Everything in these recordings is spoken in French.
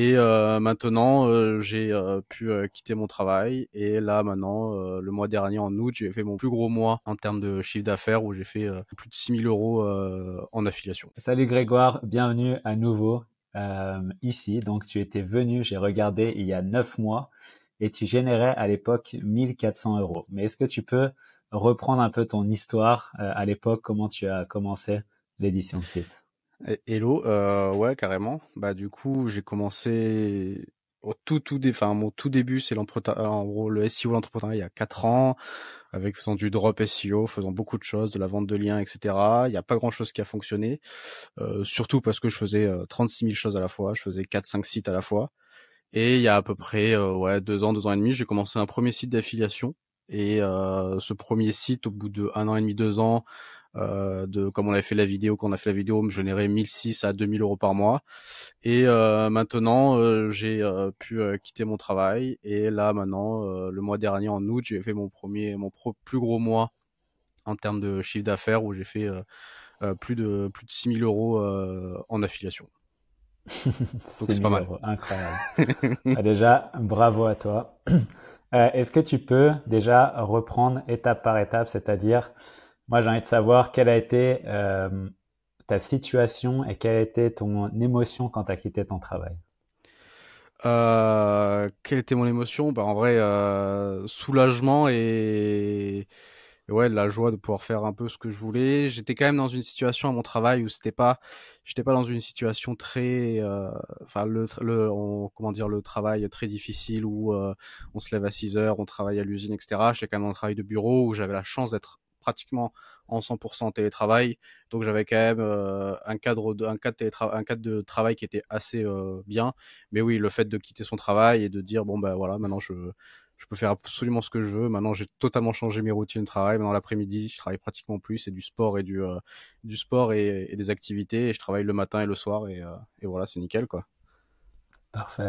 Et euh, maintenant, euh, j'ai euh, pu quitter mon travail. Et là, maintenant, le mois dernier, en août, j'ai fait mon plus gros mois en termes de chiffre d'affaires où j'ai fait plus de 6000 euros en affiliation. Salut Grégoire, bienvenue à nouveau ici. Donc, tu étais venu, j'ai regardé il y a 9 mois et tu générais à l'époque 1400 euros. Mais est-ce que tu peux reprendre un peu ton histoire à l'époque, comment tu as commencé l'édition site eh, hello, euh, ouais, carrément. Bah, du coup, j'ai commencé au tout, tout, enfin, mon tout début, c'est l'entrepreneuriat, en gros, le SEO, l'entrepreneuriat, il y a quatre ans, avec faisant du drop SEO, faisant beaucoup de choses, de la vente de liens, etc. Il n'y a pas grand chose qui a fonctionné, euh, surtout parce que je faisais 36 euh, 000 choses à la fois, je faisais 4, 5 sites à la fois. Et il y a à peu près, euh, ouais, deux ans, deux ans et demi, j'ai commencé un premier site d'affiliation. Et euh, ce premier site, au bout de un an et demi, deux ans, euh, de comme on avait fait la vidéo quand on a fait la vidéo me générait 1006 à 2000 euros par mois et euh, maintenant euh, j'ai pu quitter mon travail et là maintenant le mois dernier en août j'ai fait mon premier mon plus gros mois en termes de chiffre d'affaires où j'ai fait plus de plus de 6000 euros en affiliation c'est pas mal incroyable ah, déjà bravo à toi est-ce que tu peux déjà reprendre étape par étape c'est-à-dire moi, j'ai envie de savoir quelle a été euh, ta situation et quelle a été ton émotion quand tu as quitté ton travail. Euh, quelle était mon émotion bah, En vrai, euh, soulagement et... ouais, la joie de pouvoir faire un peu ce que je voulais. J'étais quand même dans une situation à mon travail où c'était pas, j'étais pas dans une situation très, enfin le, comment dire, le travail très difficile où on se lève à 6 heures, on travaille à l'usine, etc. J'étais quand même dans un travail de bureau où j'avais la chance d'être pratiquement en 100% télétravail. Donc j'avais quand même euh, un cadre de un cadre, un cadre de travail qui était assez euh, bien. Mais oui, le fait de quitter son travail et de dire bon ben voilà, maintenant je je peux faire absolument ce que je veux. Maintenant, j'ai totalement changé mes routines de travail. Maintenant, l'après-midi, je travaille pratiquement plus. C'est du sport et du, euh, du sport et, des activités. Et je travaille le matin et le soir. Et, et voilà, c'est nickel, quoi. Parfait.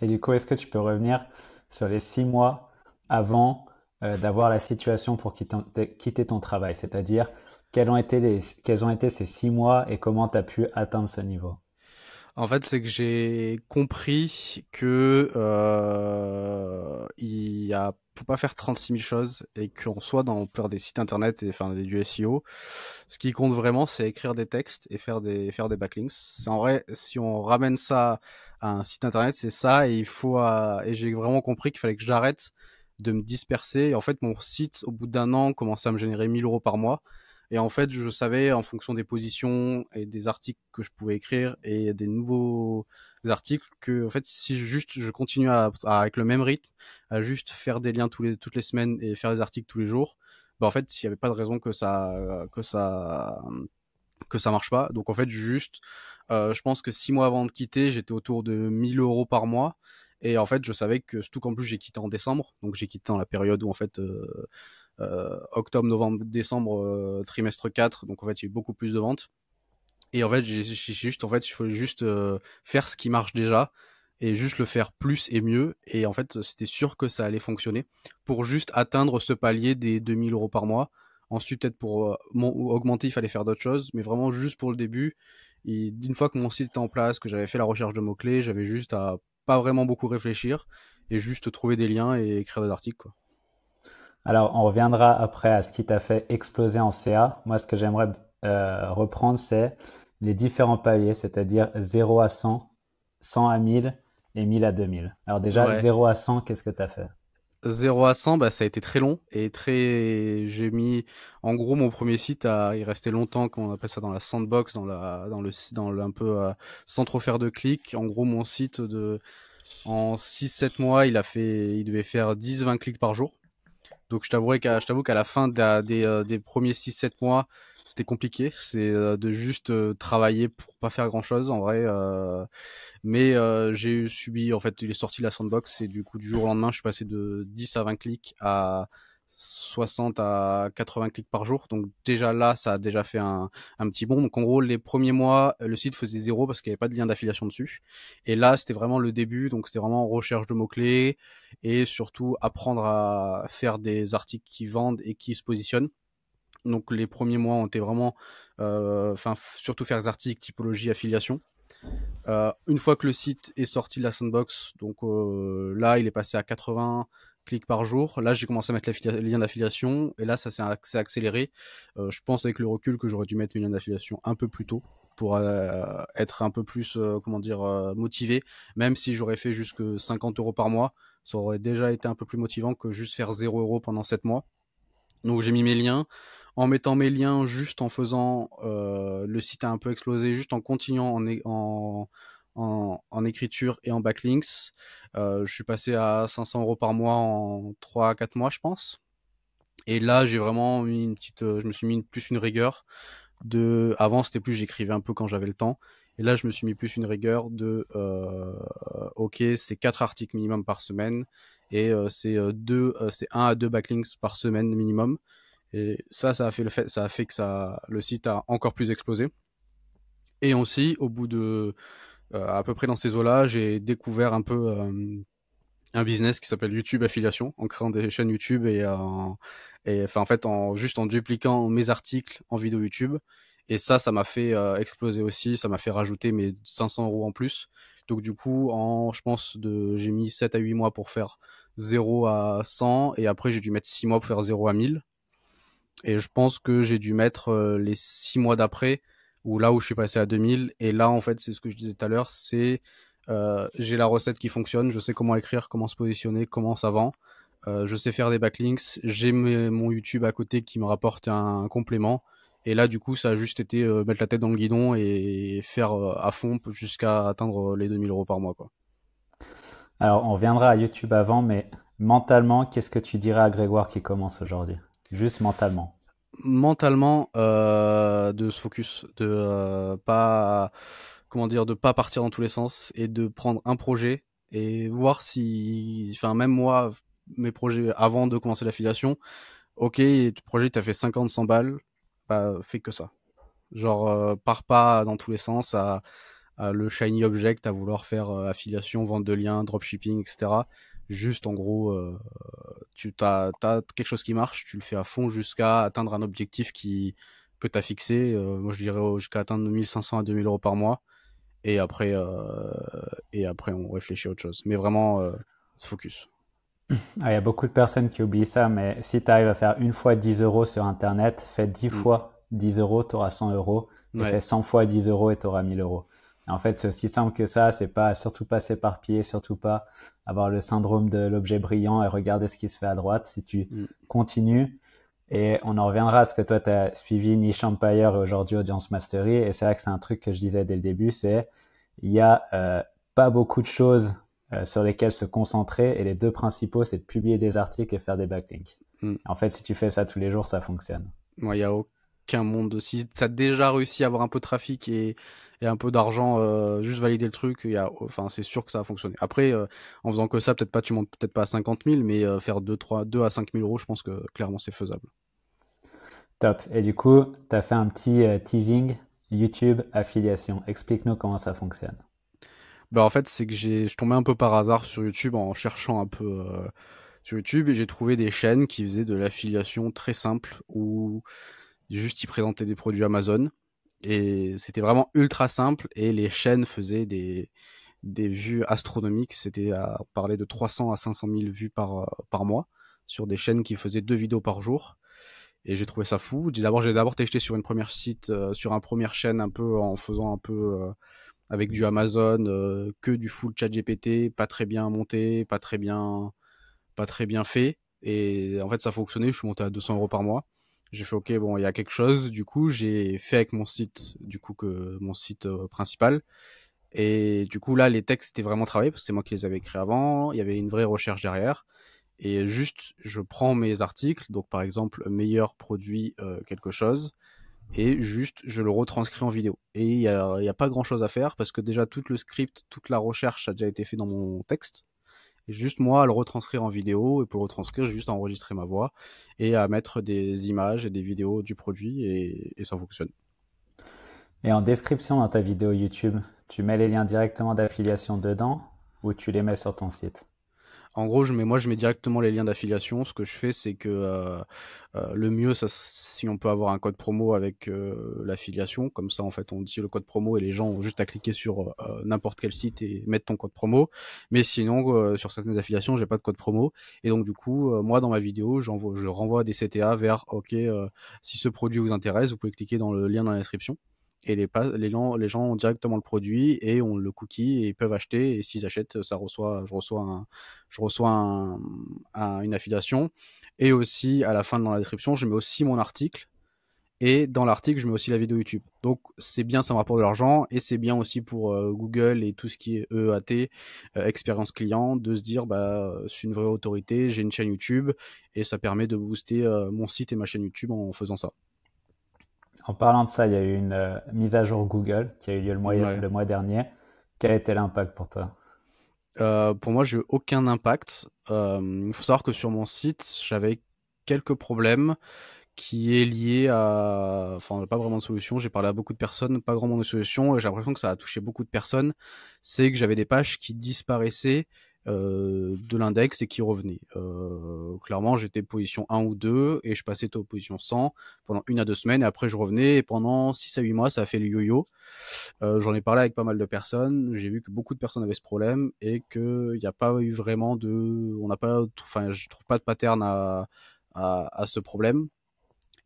Et du coup, est-ce que tu peux revenir sur les six mois avant euh, d'avoir la situation pour quitter ton travail C'est-à-dire, quels ont, été quels ont été ces six mois et comment tu as pu atteindre ce niveau en fait, c'est que j'ai compris que euh, il y a faut pas faire 36 000 choses et qu'on soit dans faire des sites internet et faire du SEO, ce qui compte vraiment, c'est écrire des textes et faire des faire des backlinks. C'est en vrai, si on ramène ça à un site internet, c'est ça et il faut euh, et j'ai vraiment compris qu'il fallait que j'arrête de me disperser. Et en fait, mon site, au bout d'un an, commençait à me générer 1000 euros par mois. Et en fait, je savais, en fonction des positions et des articles que je pouvais écrire et des nouveaux articles, que en fait, si je, juste je continue avec le même rythme, à juste faire des liens tous les, toutes les semaines et faire des articles tous les jours, bah en fait, il n'y avait pas de raison que ça, que ça, que ça marche pas. Donc en fait, juste, euh, je pense que six mois avant de quitter, j'étais autour de 1000 euros par mois. Et en fait, je savais que, surtout qu'en plus, j'ai quitté en décembre. Donc, j'ai quitté dans la période où, en fait, euh, euh, octobre, novembre, décembre, euh, trimestre 4. Donc, en fait, il y a eu beaucoup plus de ventes. Et en fait, j'ai juste, en fait, il fallait juste faire ce qui marche déjà et juste le faire plus et mieux. Et en fait, c'était sûr que ça allait fonctionner pour juste atteindre ce palier des 2000 euros par mois. Ensuite, peut-être pour augmenter, il fallait faire d'autres choses, mais vraiment juste pour le début. Et une fois que mon site était en place, que j'avais fait la recherche de mots-clés, j'avais juste à pas vraiment beaucoup réfléchir et juste trouver des liens et écrire des articles. Quoi. Alors, on reviendra après à ce qui t'a fait exploser en CA. Moi, ce que j'aimerais euh, reprendre, c'est les différents paliers, c'est-à-dire 0 à 100, 100 à 1000 et 1000 à 2000. Alors déjà, 0 à 100, qu'est-ce que tu as fait 0 à 100, bah, ça a été très long et très. J'ai mis. En gros, mon premier site, à... il restait longtemps, qu'on appelle ça dans la sandbox, dans, la... dans, le... dans le. un peu. Euh, sans trop faire de clics. En gros, mon site, de... en 6-7 mois, il, a fait... il devait faire 10-20 clics par jour. Donc, je t'avoue qu'à la fin des, euh, des premiers 6-7 mois, c'était compliqué. C'est euh, de juste euh, travailler pour pas faire grand chose en vrai. Euh. mais j'ai subi, en fait, il est sorti la sandbox et du coup, du jour au lendemain, je suis passé de 10 à 20 clics à 60 à 80 clics par jour. Donc déjà là, ça a déjà fait un, un petit bond. Donc en gros, les premiers mois, le site faisait zéro parce qu'il n'y avait pas de lien d'affiliation dessus. Et là, c'était vraiment le début. Donc c'était vraiment recherche de mots-clés et surtout apprendre à faire des articles qui vendent et qui se positionnent. Donc les premiers mois ont été vraiment, euh, enfin surtout faire des articles typologie, affiliation. Euh, une fois que le site est sorti de la sandbox, donc euh, là il est passé à 80 clics par jour. Là, j'ai commencé à mettre les liens d'affiliation et là, ça s'est accéléré. je pense avec le recul que j'aurais dû mettre mes liens d'affiliation un peu plus tôt pour être un peu plus, comment dire, motivé. Même si j'aurais fait jusque 50 euros par mois, ça aurait déjà été un peu plus motivant que juste faire 0 euros pendant 7 mois. Donc, j'ai mis mes liens en mettant mes liens, juste en faisant euh, le site a un peu explosé, juste en continuant en, en, écriture et en backlinks. Euh, je suis passé à 500 euros par mois en 3 à 4 mois, je pense. Et là, j'ai vraiment mis une petite, euh, je me suis mis plus une rigueur de, avant c'était plus j'écrivais un peu quand j'avais le temps. Et là, je me suis mis plus une rigueur de, euh, ok, c'est 4 articles minimum par semaine et euh, c'est euh, deux, c'est à 2 backlinks par semaine minimum. Et ça, ça a fait le fait, ça a fait que ça, le site a encore plus explosé. Et aussi, au bout de, euh, à peu près dans ces eaux-là, j'ai découvert un peu euh, un business qui s'appelle YouTube Affiliation, en créant des chaînes YouTube et, en, et enfin, en fait, en juste en dupliquant mes articles en vidéo YouTube. Et ça, ça m'a fait euh, exploser aussi, ça m'a fait rajouter mes 500 euros en plus. Donc du coup, en, je pense, de, j'ai mis 7 à 8 mois pour faire 0 à 100, et après j'ai dû mettre 6 mois pour faire 0 à 1000. Et je pense que j'ai dû mettre euh, les six mois d'après, ou là où je suis passé à 2000. Et là, en fait, c'est ce que je disais tout à l'heure, c'est euh, j'ai la recette qui fonctionne, je sais comment écrire, comment se positionner, comment ça vend. Euh, je sais faire des backlinks, j'ai mon YouTube à côté qui me rapporte un, complément. Et là, du coup, ça a juste été mettre la tête dans le guidon et faire à fond jusqu'à atteindre les 2000 euros par mois. Quoi. Alors, on reviendra à YouTube avant, mais mentalement, qu'est-ce que tu dirais à Grégoire qui commence aujourd'hui Juste mentalement. Mentalement, euh, de se focus, de euh, pas comment dire, de pas partir dans tous les sens et de prendre un projet et voir si, enfin même moi, mes projets avant de commencer l'affiliation, ok, le projet as fait 50, 100 balles, bah fais que ça. Genre euh, pars pas dans tous les sens à, à, le shiny object, à vouloir faire affiliation, vente de liens, dropshipping, etc Juste, en gros, euh, tu as, quelque chose qui marche, tu le fais à fond jusqu'à atteindre un objectif qui, que tu as fixé. Euh, moi, je dirais jusqu'à atteindre 1500 à 2000 euros par mois. Et après, euh, et après, on réfléchit à autre chose. Mais vraiment, se focus. Ah, il y a beaucoup de personnes qui oublient ça, mais si tu arrives à faire une fois 10 euros sur Internet, fais 10 mm. fois 10 euros, tu auras 100 euros. fais 100 fois 10 euros et tu auras 1000 euros. En fait, c'est aussi simple que ça, c'est pas surtout pas s'éparpiller, surtout pas avoir le syndrome de l'objet brillant et regarder ce qui se fait à droite. Si tu mm. continues, et on en reviendra à ce que toi, tu as suivi ni et aujourd'hui Audience Mastery. Et c'est vrai que c'est un truc que je disais dès le début, c'est il n'y a euh, pas beaucoup de choses euh, sur lesquelles se concentrer. Et les deux principaux, c'est de publier des articles et faire des backlinks. Mm. En fait, si tu fais ça tous les jours, ça fonctionne. Moi, il n'y a aucun monde aussi. Ça a déjà réussi à avoir un peu de trafic et, et un peu d'argent, euh, juste valider le truc, il y enfin, c'est sûr que ça va fonctionner. Après, euh, en faisant que ça, peut-être pas, tu montes peut-être pas à 50 000, mais euh, faire 2, 3, 2 à 5 000 euros, je pense que clairement c'est faisable. Top. Et du coup, tu as fait un petit teasing YouTube affiliation. Explique-nous comment ça fonctionne. bah en fait, c'est que j'ai, je tombais un peu par hasard sur YouTube en cherchant un peu sur YouTube et j'ai trouvé des chaînes qui faisaient de l'affiliation très simple où juste ils présentaient des produits Amazon et c'était vraiment ultra simple et les chaînes faisaient des, des vues astronomiques. C'était à, parler de 300 à 500 000 vues par, euh, par mois sur des chaînes qui faisaient deux vidéos par jour. Et j'ai trouvé ça fou. D'abord, j'ai d'abord testé sur une première site, euh, sur un première chaîne un peu en faisant un peu euh, avec du Amazon, que du full chat GPT, pas très bien monté, pas très bien, pas très bien fait. Et en fait, ça fonctionnait. Je suis monté à 200 euros par mois. J'ai fait OK, bon, il y a quelque chose. Du coup, j'ai fait avec mon site, du coup que mon site euh, principal. Et du coup, là, les textes étaient vraiment travaillés parce que c'est moi qui les avais écrits avant. Il y avait une vraie recherche derrière. Et juste, je prends mes articles, donc par exemple, meilleur produit euh, quelque chose, et juste, je le retranscris en vidéo. Et il n'y a, a pas grand chose à faire parce que déjà, tout le script, toute la recherche a déjà été fait dans mon texte juste moi à le retranscrire en vidéo. Et pour retranscrire, juste à enregistrer ma voix et à mettre des images et des vidéos du produit et, et ça fonctionne. Et en description dans ta vidéo YouTube, tu mets les liens directement d'affiliation dedans ou tu les mets sur ton site en gros, je mets, moi, je mets directement les liens d'affiliation. Ce que je fais, c'est que euh, euh, le mieux, ça, si on peut avoir un code promo avec euh, l'affiliation, comme ça, en fait, on dit le code promo et les gens ont juste à cliquer sur n'importe quel site et mettre ton code promo. Mais sinon, sur certaines affiliations, j'ai pas de code promo. Et donc, du coup, moi, dans ma vidéo, je renvoie des CTA vers OK, si ce produit vous intéresse, vous pouvez cliquer dans le lien dans la description et les, gens, ont directement le produit et on le cookie et ils peuvent acheter. Et s'ils achètent, ça reçoit, je reçois, un, je reçois une affiliation. Et aussi, à la fin dans la description, je mets aussi mon article. Et dans l'article, je mets aussi la vidéo YouTube. Donc c'est bien, ça me rapporte de l'argent et c'est bien aussi pour euh, Google et tout ce qui est EAT, euh, expérience client, de se dire bah c'est une vraie autorité, j'ai une chaîne YouTube et ça permet de booster euh, mon site et ma chaîne YouTube en faisant ça. En parlant de ça, il y a eu une euh, mise à jour Google qui a eu lieu le mois, dernier. Quel était l'impact pour toi euh, Pour moi, j'ai eu aucun impact. Euh, il faut savoir que sur mon site, j'avais quelques problèmes qui est lié à. Enfin, pas vraiment de solution. J'ai parlé à beaucoup de personnes, pas vraiment de solution. J'ai l'impression que ça a touché beaucoup de personnes. C'est que j'avais des pages qui disparaissaient euh, de l'index et qui revenait. Euh, clairement, j'étais position 1 ou 2 et je passais aux position 100 pendant une à deux semaines et après je revenais et pendant 6 à 8 mois, ça a fait le yo-yo. Euh, j'en ai parlé avec pas mal de personnes, j'ai vu que beaucoup de personnes avaient ce problème et qu'il n'y a pas eu vraiment de... On n'a pas... Enfin, je trouve pas de pattern à, ce problème.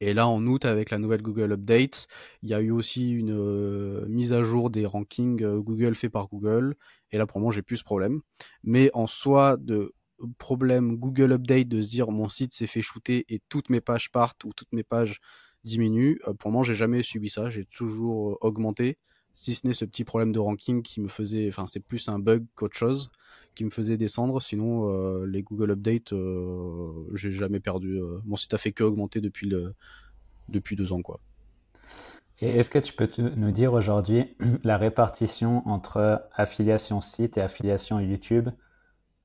Et là, en août, avec la nouvelle Google Update, il y a eu aussi une mise à jour des rankings Google fait par Google. Et là, pour moi, j'ai plus ce problème. Mais en soi, de problème Google Update de se dire mon site s'est fait shooter et toutes mes pages partent ou toutes mes pages diminuent, euh, pour moi, j'ai jamais subi ça. J'ai toujours euh, augmenté. Si ce n'est ce petit problème de ranking qui me faisait, enfin, c'est plus un bug qu'autre chose qui me faisait descendre. Sinon, euh, les Google Update, j'ai jamais perdu. mon site a fait que augmenter depuis le, depuis deux ans, quoi. Et est-ce que tu peux nous dire aujourd'hui la répartition entre affiliation site et affiliation YouTube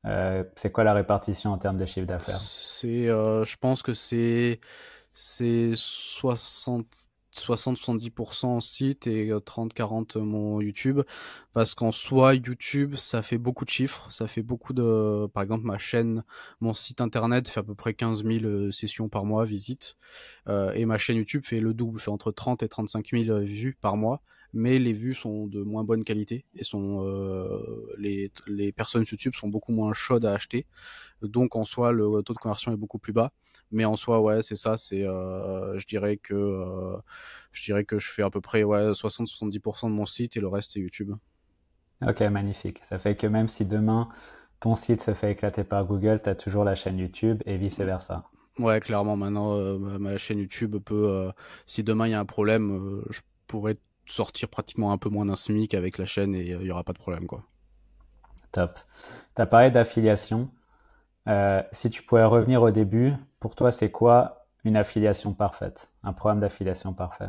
euh, C'est quoi la répartition en termes de chiffre d'affaires C'est, euh, Je pense que c'est 60 60-70% site et 30-40 euh, euh, mon YouTube. Parce qu'en soi, YouTube, ça fait beaucoup de chiffres. Ça fait beaucoup de. Par exemple, ma chaîne, mon site internet fait à peu près 15 000 euh, sessions par mois, visites. et ma chaîne YouTube fait le double, fait entre 30 et 35 000 vues par mois mais les vues sont de moins bonne qualité et sont euh, les, les, personnes YouTube sont beaucoup moins chaudes à acheter. Donc en soi, le taux de conversion est beaucoup plus bas. Mais en soi, ouais, c'est ça. C'est, euh, je dirais que, euh, je dirais que je fais à peu près ouais, 60-70% de mon site et le reste c'est YouTube. Ok, magnifique. Ça fait que même si demain ton site se fait éclater par Google, tu as toujours la chaîne YouTube et vice versa. Ouais, clairement. Maintenant, ma chaîne YouTube peut, si demain il y a un problème, je pourrais sortir pratiquement un peu moins d'un SMIC avec la chaîne et il euh, n'y aura pas de problème. quoi. Top. Tu as parlé d'affiliation. Euh, si tu pouvais revenir au début, pour toi, c'est quoi une affiliation parfaite Un programme d'affiliation parfait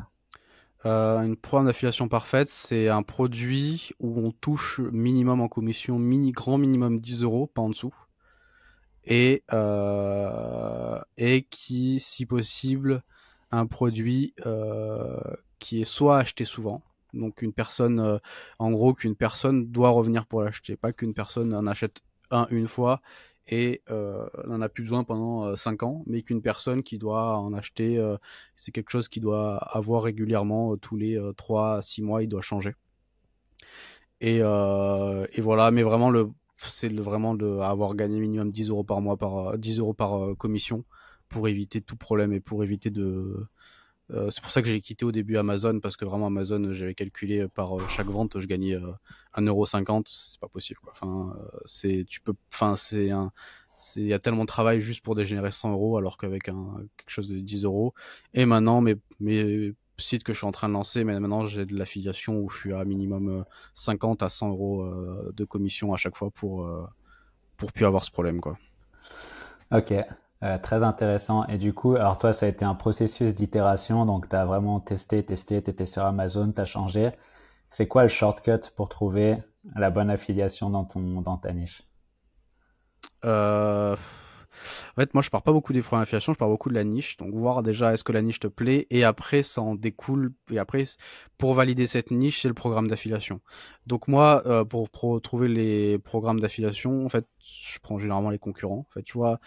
euh, Une programme d'affiliation parfaite, c'est un produit où on touche minimum en commission, mini, grand minimum 10 euros, pas en dessous. Et, et qui, si possible, un produit qui est soit acheté souvent, donc une personne, euh, en gros, qu'une personne doit revenir pour l'acheter, pas qu'une personne en achète un une fois et euh, n'en a plus besoin pendant 5 euh, ans, mais qu'une personne qui doit en acheter, c'est quelque chose qui doit avoir régulièrement tous les 3 à 6 mois, il doit changer. Et, et voilà, mais vraiment le c'est vraiment de avoir gagné minimum 10 euros par mois par 10 euros par commission pour éviter tout problème et pour éviter de euh, c'est pour ça que j'ai quitté au début Amazon, parce que vraiment Amazon, euh, j'avais calculé euh, par chaque vente, je gagnais euh, 1,50€, c'est pas possible. Quoi. Enfin, c'est, tu peux, enfin, c'est un, il y a tellement de travail juste pour dégénérer 100 euros, alors qu'avec quelque chose de 10 euros. Et maintenant, mes, mes sites que je suis en train de lancer, mais maintenant j'ai de l'affiliation où je suis à minimum 50 à 100 euros de commission à chaque fois pour, pour plus avoir ce problème, quoi. Ok. Euh, très intéressant. Et du coup, alors toi, ça a été un processus d'itération, donc tu as vraiment testé, testé, tu étais sur Amazon, tu as changé. C'est quoi le shortcut pour trouver la bonne affiliation dans, ton, dans ta niche euh, En fait, moi, je pars pas beaucoup des programmes d'affiliation, je pars beaucoup de la niche. Donc, voir déjà est-ce que la niche te plaît, et après, ça en découle. Et après, pour valider cette niche, c'est le programme d'affiliation. Donc, moi, euh, pour, pour trouver les programmes d'affiliation, en fait, je prends généralement les concurrents. En fait, tu vois,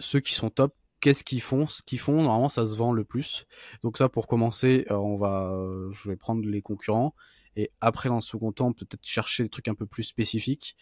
ceux qui sont top, qu'est-ce qu'ils font Ce qu'ils font, normalement, ça se vend le plus. Donc ça, pour commencer, euh, on va, euh, je vais prendre les concurrents. Et après, dans le second temps, peut-être chercher des trucs un peu plus spécifiques.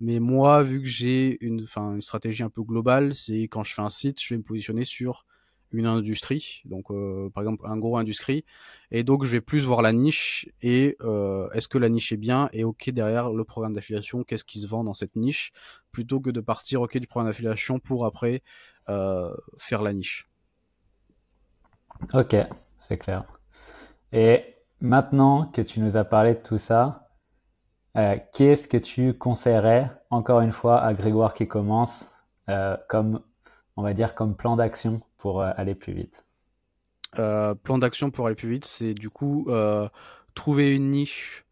Mais moi, vu que j'ai une, enfin, une stratégie un peu globale, c'est quand je fais un site, je vais me positionner sur une industrie, donc euh, par exemple un gros industrie, et donc je vais plus voir la niche et euh, est-ce que la niche est bien et ok derrière le programme d'affiliation, qu'est-ce qui se vend dans cette niche, plutôt que de partir ok du programme d'affiliation pour après euh, faire la niche. Ok, c'est clair. Et maintenant que tu nous as parlé de tout ça, qu'est-ce que tu conseillerais encore une fois à Grégoire qui commence comme on va dire comme plan d'action euh, aller plus vite euh, Plan d'action pour aller plus vite, c'est du coup euh, trouver une niche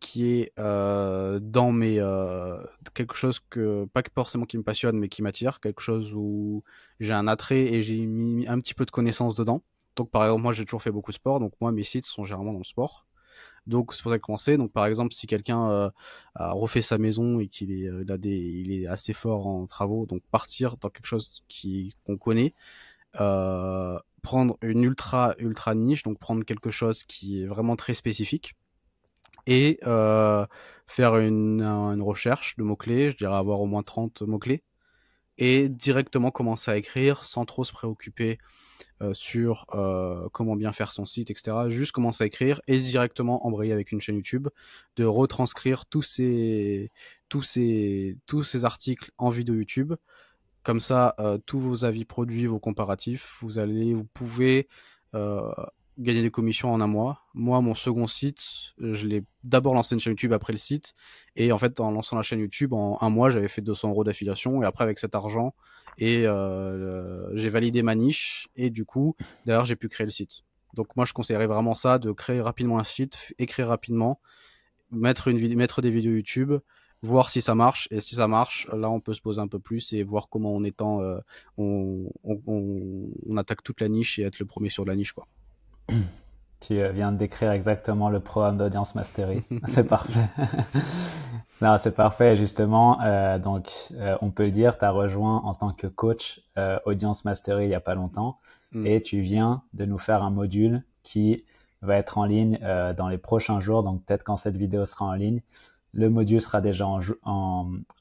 qui est dans mes quelque chose que pas forcément qui me passionne mais qui m'attire quelque chose où j'ai un attrait et j'ai mis un petit peu de connaissances dedans donc par exemple moi j'ai toujours fait beaucoup de sport donc moi mes sites sont généralement dans le sport donc c'est pour ça que commencer donc par exemple si quelqu'un a refait sa maison et qu'il est il des il est assez fort en travaux donc partir dans quelque chose qui qu'on connaît euh, prendre une ultra ultra niche, donc prendre quelque chose qui est vraiment très spécifique et euh, faire une, une, recherche de mots-clés, je dirais avoir au moins 30 mots-clés, et directement commencer à écrire sans trop se préoccuper euh, sur euh, comment bien faire son site, etc. Juste commencer à écrire et directement embrayer avec une chaîne YouTube, de retranscrire tous ces, tous ces, tous ces articles en vidéo YouTube comme ça, euh, tous vos avis produits, vos comparatifs, vous allez, vous pouvez euh, gagner des commissions en un mois. Moi, mon second site, je l'ai d'abord lancé une chaîne YouTube après le site. Et en fait, en lançant la chaîne YouTube, en un mois, j'avais fait 200 euros d'affiliation. Et après, avec cet argent, et euh, j'ai validé ma niche. Et du coup, d'ailleurs, j'ai pu créer le site. Donc moi, je conseillerais vraiment ça, de créer rapidement un site, écrire rapidement, mettre, une, mettre des vidéos YouTube voir si ça marche. Et si ça marche, là, on peut se poser un peu plus et voir comment on étend, euh, on, attaque toute la niche et être le premier sur la niche, quoi. Tu euh, viens de décrire exactement le programme d'audience mastery. c'est parfait. non, c'est parfait. Justement, euh, donc, on peut le dire, tu as rejoint en tant que coach Audience Mastery il n'y a pas longtemps mm. et tu viens de nous faire un module qui va être en ligne dans les prochains jours. Donc, peut-être quand cette vidéo sera en ligne, le module sera déjà en,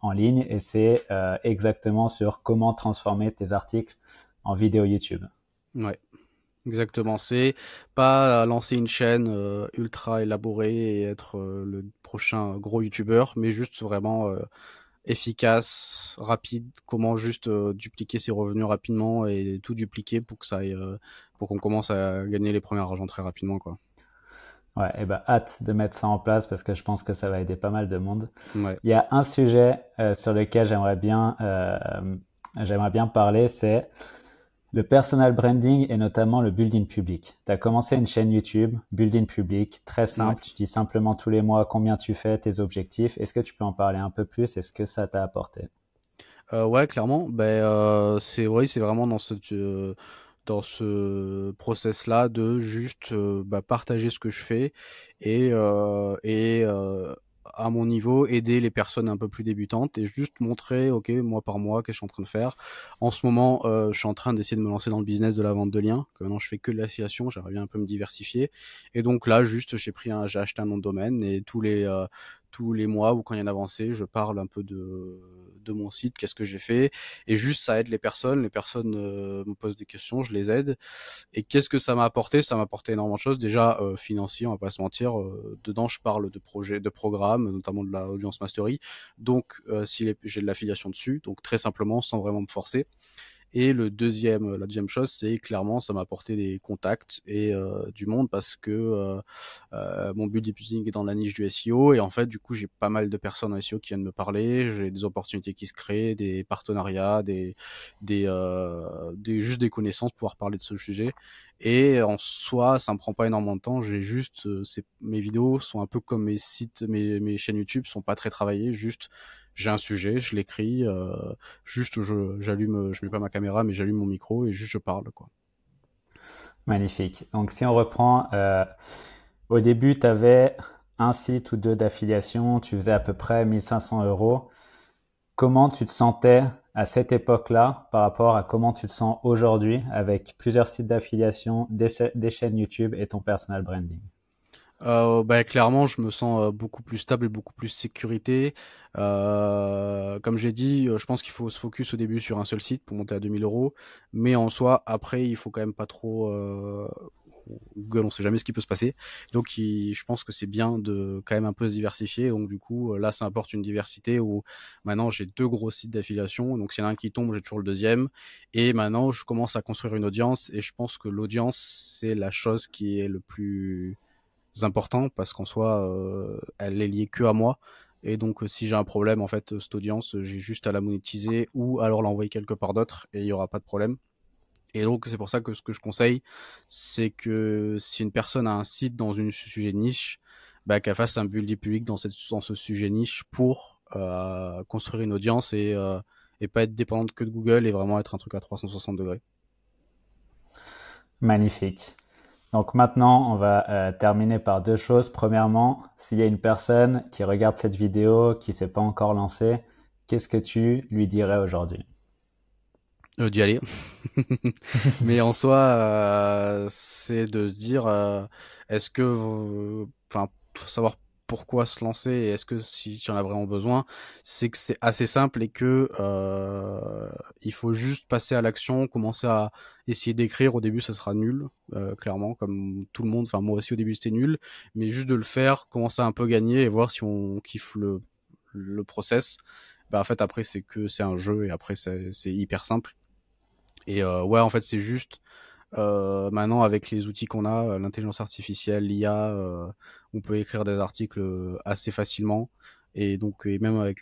en, ligne et c'est euh, exactement sur comment transformer tes articles en vidéo YouTube. Ouais, exactement. C'est pas lancer une chaîne euh, ultra élaborée et être euh, le prochain gros YouTuber, mais juste vraiment efficace, rapide. Comment juste dupliquer ses revenus rapidement et tout dupliquer pour que ça pour qu'on commence à gagner les premiers argent très rapidement, quoi. Ouais, et eh ben hâte de mettre ça en place parce que je pense que ça va aider pas mal de monde. Il y a un sujet euh, sur lequel j'aimerais bien, euh, j'aimerais bien parler, c'est le personal branding et notamment le building public. Tu as commencé une chaîne YouTube, building public, très simple. Tu dis simplement tous les mois combien tu fais, tes objectifs. Est-ce que tu peux en parler un peu plus Est-ce que ça t'a apporté euh, Ouais, clairement. Ben, c'est oui, c'est vraiment dans ce dans ce process-là de juste euh, bah, partager ce que je fais et, euh, et euh, à mon niveau aider les personnes un peu plus débutantes et juste montrer, ok, moi par mois, qu'est-ce que je suis en train de faire. En ce moment, euh, je suis en train d'essayer de me lancer dans le business de la vente de liens. Que maintenant, je fais que de l'affiliation, j'aimerais bien un peu me diversifier. Et donc là, juste, j'ai pris un, j'ai acheté un nom de domaine et tous les euh, tous les mois ou quand il y a avancé, je parle un peu de de mon site, qu'est-ce que j'ai fait, et juste ça aide les personnes, les personnes euh, me posent des questions, je les aide, et qu'est-ce que ça m'a apporté Ça m'a apporté énormément de choses, déjà euh, financier, on va pas se mentir, euh, dedans je parle de projets, de programmes, notamment de la audience mastery, donc si j'ai de l'affiliation dessus, donc très simplement, sans vraiment me forcer. Et le deuxième, euh, la deuxième chose, c'est clairement, ça m'a apporté des contacts et euh, du monde parce que euh, euh mon but diffusing est dans la niche du SEO et en fait, du coup, j'ai pas mal de personnes en SEO qui viennent me parler. J'ai des opportunités qui se créent, des partenariats, des, des, des juste des connaissances pour pouvoir parler de ce sujet. Et en soi, ça me prend pas énormément de temps. J'ai juste, mes vidéos sont un peu comme mes sites, mes, mes chaînes YouTube sont pas très travaillées, juste j'ai un sujet, je l'écris, euh, juste je j'allume, je mets pas ma caméra, mais j'allume mon micro et juste je parle quoi. Magnifique. Donc si on reprend, euh, au début tu avais un site ou deux d'affiliation, tu faisais à peu près 1500 euros. Comment tu te sentais à cette époque-là par rapport à comment tu te sens aujourd'hui avec plusieurs sites d'affiliation, des chaînes YouTube et ton personal branding euh, bah, clairement, je me sens euh, beaucoup plus stable et beaucoup plus sécurité. Euh, comme j'ai dit, euh, je pense qu'il faut se focus au début sur un seul site pour monter à 2000 euros. Mais en soi, après, il faut quand même pas trop. Euh... Google, on sait jamais ce qui peut se passer. Donc, je pense que c'est bien de quand même un peu se diversifier. Donc, du coup, là, ça importe une diversité où maintenant j'ai deux gros sites d'affiliation. Donc, s'il y en a un qui tombe, j'ai toujours le deuxième. Et maintenant, je commence à construire une audience. Et je pense que l'audience, c'est la chose qui est le plus important parce qu'en soit euh, elle est liée que à moi. Et donc, euh, si j'ai un problème, en fait, euh, cette audience, j'ai juste à la monétiser ou alors l'envoyer quelque part d'autre et il n'y aura pas de problème. Et donc, c'est pour ça que ce que je conseille, c'est que si une personne a un site dans une sujet niche, bah, qu'elle fasse un building public dans, cette, ce sujet niche pour construire une audience et, et pas être dépendante que de Google et vraiment être un truc à 360 degrés. Magnifique. Donc maintenant, on va euh, terminer par deux choses. Premièrement, s'il y a une personne qui regarde cette vidéo, qui ne s'est pas encore lancée, qu'est-ce que tu lui dirais aujourd'hui euh, D'y aller. Mais en soi, euh, c'est de se dire, est-ce que, enfin, savoir pourquoi se lancer et est-ce que si tu en as vraiment besoin, c'est que c'est assez simple et que euh, il faut juste passer à l'action, commencer à essayer d'écrire. Au début, ça sera nul, euh, clairement, comme tout le monde. Enfin, moi aussi au début c'était nul, mais juste de le faire, commencer à un peu gagner et voir si on kiffe le le process. Bah en fait après c'est que c'est un jeu et après c'est hyper simple. Et euh, ouais en fait c'est juste maintenant avec les outils qu'on a, l'intelligence artificielle, l'IA, euh, on peut écrire des articles euh, assez facilement et donc même avec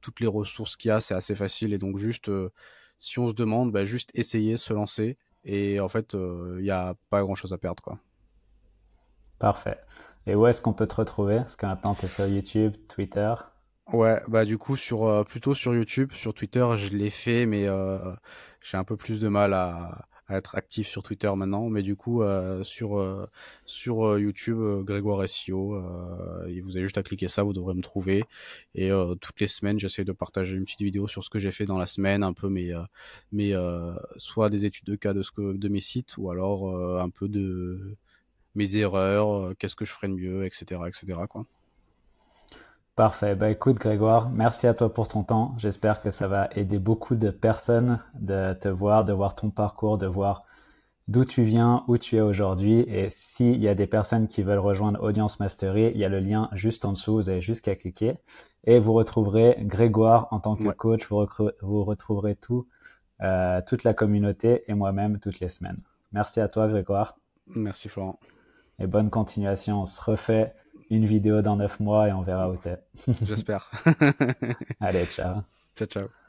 toutes les ressources qu'il y a c'est assez facile et donc juste euh, si on se demande bah juste essayer se lancer et en fait euh, il n'y a pas grand chose à perdre quoi parfait et où est-ce qu'on peut te retrouver parce que maintenant tu es sur YouTube Twitter Ouais, bah du coup sur plutôt sur YouTube, sur Twitter, je l'ai fait, mais j'ai un peu plus de mal à, à être actif sur Twitter maintenant, mais du coup euh, sur euh, sur euh, YouTube euh, Grégoire SEO, et vous avez juste à cliquer ça, vous devrez me trouver. Et toutes les semaines, j'essaie de partager une petite vidéo sur ce que j'ai fait dans la semaine, un peu mes mes soit des études de cas de ce que de mes sites, ou alors un peu de mes erreurs, qu'est-ce que je ferais de mieux, etc., etc. Quoi. Parfait. Bah, écoute, Grégoire, merci à toi pour ton temps. J'espère que ça va aider beaucoup de personnes de te voir, de voir ton parcours, de voir d'où tu viens, où tu es aujourd'hui. Et s'il y a des personnes qui veulent rejoindre Audience Mastery, il y a le lien juste en dessous. Vous avez juste qu'à cliquer. Et vous retrouverez Grégoire en tant que coach. Vous, retrouverez tout, euh, toute la communauté et moi-même toutes les semaines. Merci à toi, Grégoire. Merci, Florent. Et bonne continuation. On se refait une vidéo dans neuf mois et on verra où t'es. J'espère. Allez, ciao. Ciao, ciao.